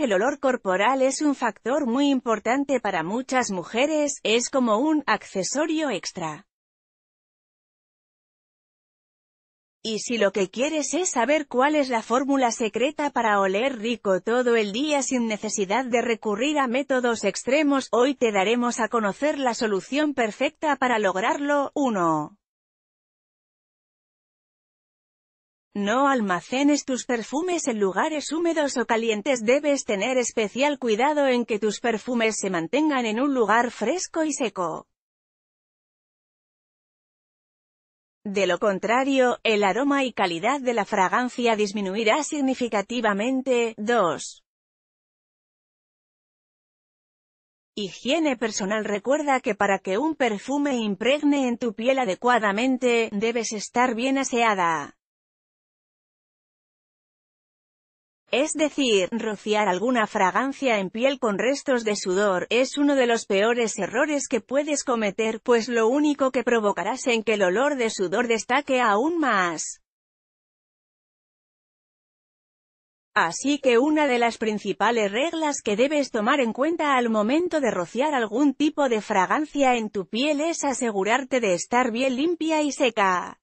el olor corporal es un factor muy importante para muchas mujeres, es como un accesorio extra. Y si lo que quieres es saber cuál es la fórmula secreta para oler rico todo el día sin necesidad de recurrir a métodos extremos, hoy te daremos a conocer la solución perfecta para lograrlo. 1. No almacenes tus perfumes en lugares húmedos o calientes. Debes tener especial cuidado en que tus perfumes se mantengan en un lugar fresco y seco. De lo contrario, el aroma y calidad de la fragancia disminuirá significativamente. 2. Higiene personal Recuerda que para que un perfume impregne en tu piel adecuadamente, debes estar bien aseada. Es decir, rociar alguna fragancia en piel con restos de sudor, es uno de los peores errores que puedes cometer, pues lo único que provocarás en que el olor de sudor destaque aún más. Así que una de las principales reglas que debes tomar en cuenta al momento de rociar algún tipo de fragancia en tu piel es asegurarte de estar bien limpia y seca.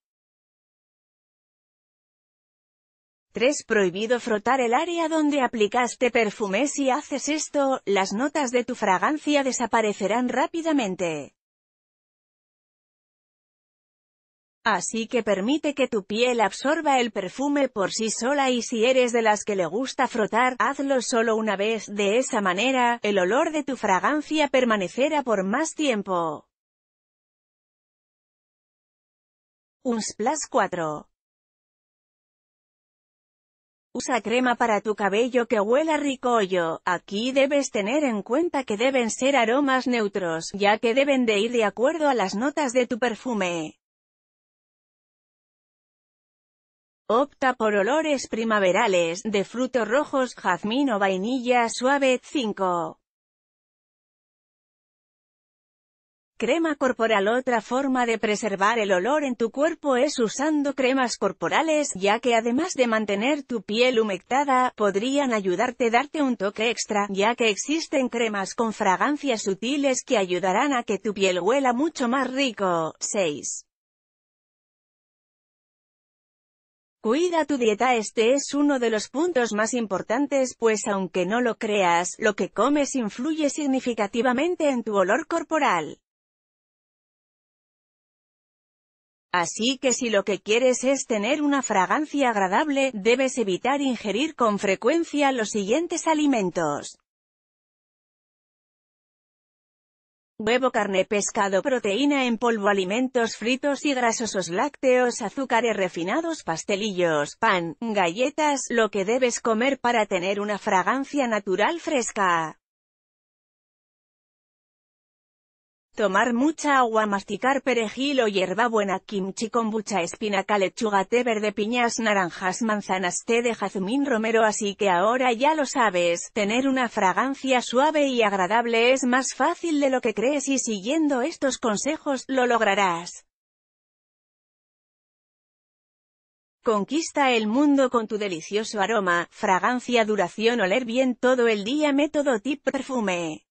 3. Prohibido frotar el área donde aplicaste perfume. Si haces esto, las notas de tu fragancia desaparecerán rápidamente. Así que permite que tu piel absorba el perfume por sí sola y si eres de las que le gusta frotar, hazlo solo una vez, de esa manera, el olor de tu fragancia permanecerá por más tiempo. Un 4 Usa crema para tu cabello que huela ricollo. Aquí debes tener en cuenta que deben ser aromas neutros, ya que deben de ir de acuerdo a las notas de tu perfume. Opta por olores primaverales, de frutos rojos, jazmín o vainilla suave. 5. Crema corporal Otra forma de preservar el olor en tu cuerpo es usando cremas corporales, ya que además de mantener tu piel humectada, podrían ayudarte a darte un toque extra, ya que existen cremas con fragancias sutiles que ayudarán a que tu piel huela mucho más rico. 6. Cuida tu dieta este es uno de los puntos más importantes pues aunque no lo creas, lo que comes influye significativamente en tu olor corporal. Así que si lo que quieres es tener una fragancia agradable, debes evitar ingerir con frecuencia los siguientes alimentos. huevo, carne, pescado, proteína en polvo, alimentos fritos y grasosos, lácteos, azúcares refinados, pastelillos, pan, galletas, lo que debes comer para tener una fragancia natural fresca. Tomar mucha agua, masticar perejil o buena, kimchi, kombucha, espinaca, lechuga, té verde, piñas, naranjas, manzanas, té de jazmín, romero, así que ahora ya lo sabes, tener una fragancia suave y agradable es más fácil de lo que crees y siguiendo estos consejos, lo lograrás. Conquista el mundo con tu delicioso aroma, fragancia, duración, oler bien todo el día, método tip perfume.